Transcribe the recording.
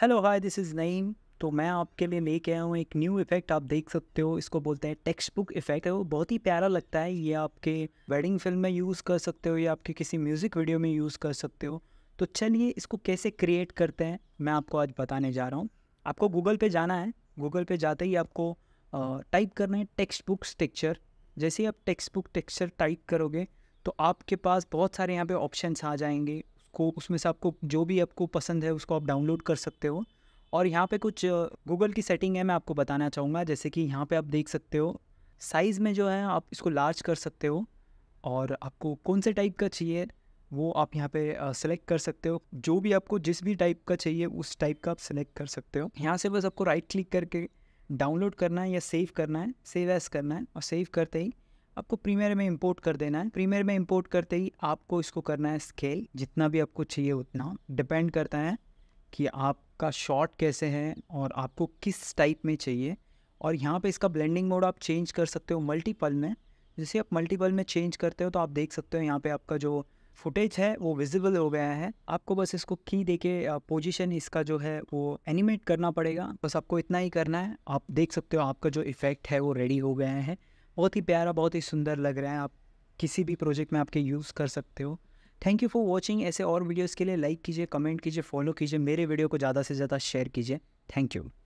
hello hi this is Naeem तो मैं आपके लिए लेके आया हूँ एक न्यू इफ़ेक्ट आप देख सकते हो इसको बोलते हैं टेक्स्ट बुक इफ़ेक्ट है वो बहुत ही प्यारा लगता है ये आपके वेडिंग फिल्म में यूज़ कर सकते हो या आपके किसी म्यूज़िक वीडियो में यूज़ कर सकते हो तो चलिए इसको कैसे क्रिएट करते हैं मैं आपको आज बताने जा रहा हूँ आपको गूगल पे जाना है गूगल पे जाते ही आपको टाइप करना है टेक्स्ट बुक्स टेक्चर जैसे ही आप टेक्स्ट बुक टेक्चर टाइप करोगे तो आपके पास बहुत सारे यहाँ पे ऑप्शंस आ जाएंगे आपको उसमें से आपको जो भी आपको पसंद है उसको आप डाउनलोड कर सकते हो और यहाँ पे कुछ गूगल की सेटिंग है मैं आपको बताना चाहूँगा जैसे कि यहाँ पे आप देख सकते हो साइज़ में जो है आप इसको लार्ज कर सकते हो और आपको कौन से टाइप का चाहिए वो आप यहाँ पे सेलेक्ट कर सकते हो जो भी आपको जिस भी टाइप का चाहिए उस टाइप का आप सेलेक्ट कर सकते हो यहाँ से बस आपको राइट क्लिक करके डाउनलोड करना है या सेव करना है सेव एस करना है और सेव करते ही आपको प्रीमियर में इंपोर्ट कर देना है प्रीमियर में इंपोर्ट करते ही आपको इसको करना है स्केल जितना भी आपको चाहिए उतना डिपेंड करता है कि आपका शॉट कैसे है और आपको किस टाइप में चाहिए और यहाँ पे इसका ब्लेंडिंग मोड आप चेंज कर सकते हो मल्टीपल में जैसे आप मल्टीपल में चेंज करते हो तो आप देख सकते हो यहाँ पे आपका जो फुटेज है वो विजिबल हो गया है आपको बस इसको की देके पोजीशन इसका जो है वो एनिमेट करना पड़ेगा बस आपको इतना ही करना है आप देख सकते हो आपका जो इफेक्ट है वो रेडी हो गया है बहुत ही प्यारा बहुत ही सुंदर लग रहा है आप किसी भी प्रोजेक्ट में आपके यूज़ कर सकते हो थैंक यू फॉर वॉचिंग ऐसे और वीडियोज़ के लिए लाइक कीजिए कमेंट कीजिए फॉलो कीजिए मेरे वीडियो को ज़्यादा से ज़्यादा शेयर कीजिए थैंक यू